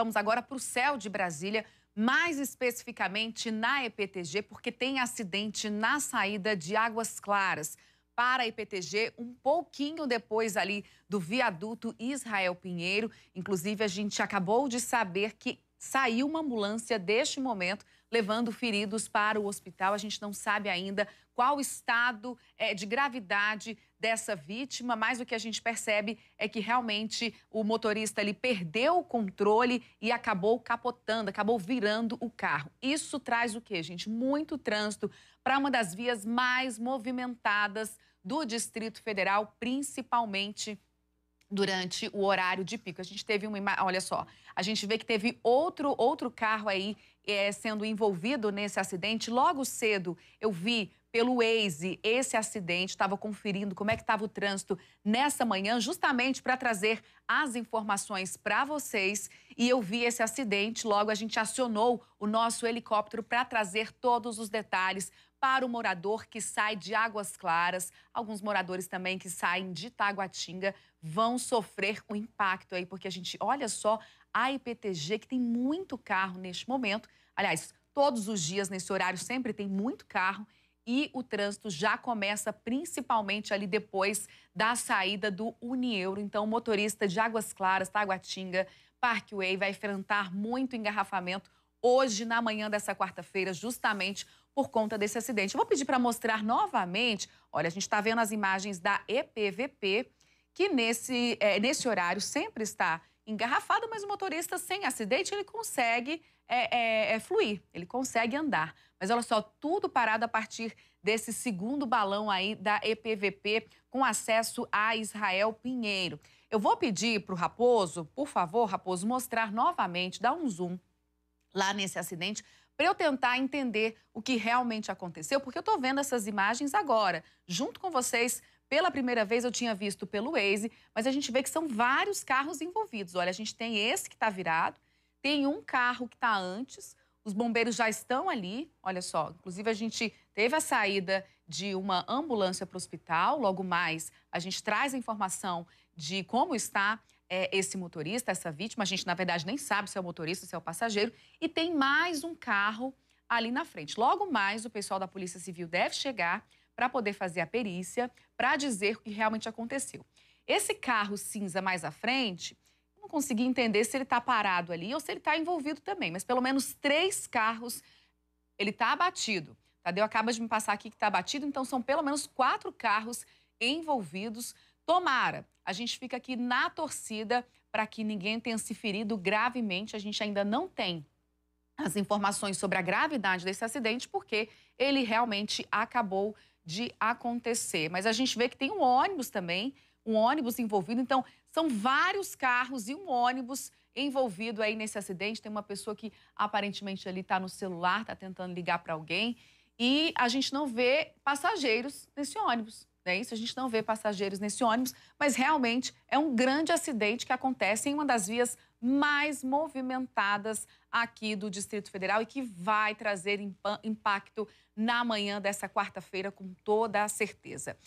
Vamos agora para o céu de Brasília, mais especificamente na EPTG, porque tem acidente na saída de Águas Claras para a IPTG um pouquinho depois ali do viaduto Israel Pinheiro. Inclusive, a gente acabou de saber que saiu uma ambulância deste momento levando feridos para o hospital. A gente não sabe ainda qual o estado é, de gravidade dessa vítima, mas o que a gente percebe é que realmente o motorista ali perdeu o controle e acabou capotando, acabou virando o carro. Isso traz o quê, gente? Muito trânsito para uma das vias mais movimentadas do Distrito Federal, principalmente durante o horário de pico. A gente teve uma olha só, a gente vê que teve outro outro carro aí é, sendo envolvido nesse acidente. Logo cedo eu vi pelo Waze esse acidente, estava conferindo como é que estava o trânsito nessa manhã, justamente para trazer as informações para vocês. E eu vi esse acidente, logo a gente acionou o nosso helicóptero para trazer todos os detalhes para o morador que sai de Águas Claras, alguns moradores também que saem de Taguatinga vão sofrer o um impacto aí, porque a gente olha só a IPTG que tem muito carro neste momento. Aliás, todos os dias nesse horário sempre tem muito carro e o trânsito já começa principalmente ali depois da saída do Unieuro. Então, o motorista de Águas Claras, Taguatinga, Parkway vai enfrentar muito engarrafamento hoje na manhã dessa quarta-feira, justamente por conta desse acidente. vou pedir para mostrar novamente. Olha, a gente está vendo as imagens da EPVP, que nesse, é, nesse horário sempre está engarrafado, mas o motorista sem acidente ele consegue é, é, é fluir, ele consegue andar. Mas olha só, tudo parado a partir desse segundo balão aí da EPVP com acesso a Israel Pinheiro. Eu vou pedir para o Raposo, por favor, Raposo, mostrar novamente, dar um zoom lá nesse acidente para eu tentar entender o que realmente aconteceu, porque eu estou vendo essas imagens agora, junto com vocês. Pela primeira vez eu tinha visto pelo Waze, mas a gente vê que são vários carros envolvidos. Olha, a gente tem esse que está virado, tem um carro que está antes, os bombeiros já estão ali, olha só. Inclusive, a gente teve a saída de uma ambulância para o hospital. Logo mais, a gente traz a informação de como está é, esse motorista, essa vítima. A gente, na verdade, nem sabe se é o motorista, se é o passageiro. E tem mais um carro ali na frente. Logo mais, o pessoal da Polícia Civil deve chegar para poder fazer a perícia, para dizer o que realmente aconteceu. Esse carro cinza mais à frente não consegui entender se ele está parado ali ou se ele está envolvido também, mas pelo menos três carros ele está abatido. Tadeu acaba de me passar aqui que está abatido, então são pelo menos quatro carros envolvidos. Tomara, a gente fica aqui na torcida para que ninguém tenha se ferido gravemente. A gente ainda não tem as informações sobre a gravidade desse acidente, porque ele realmente acabou de acontecer. Mas a gente vê que tem um ônibus também um ônibus envolvido. Então, são vários carros e um ônibus envolvido aí nesse acidente. Tem uma pessoa que aparentemente ali está no celular, está tentando ligar para alguém. E a gente não vê passageiros nesse ônibus. É né? isso, a gente não vê passageiros nesse ônibus, mas realmente é um grande acidente que acontece em uma das vias mais movimentadas aqui do Distrito Federal e que vai trazer impacto na manhã dessa quarta-feira, com toda a certeza.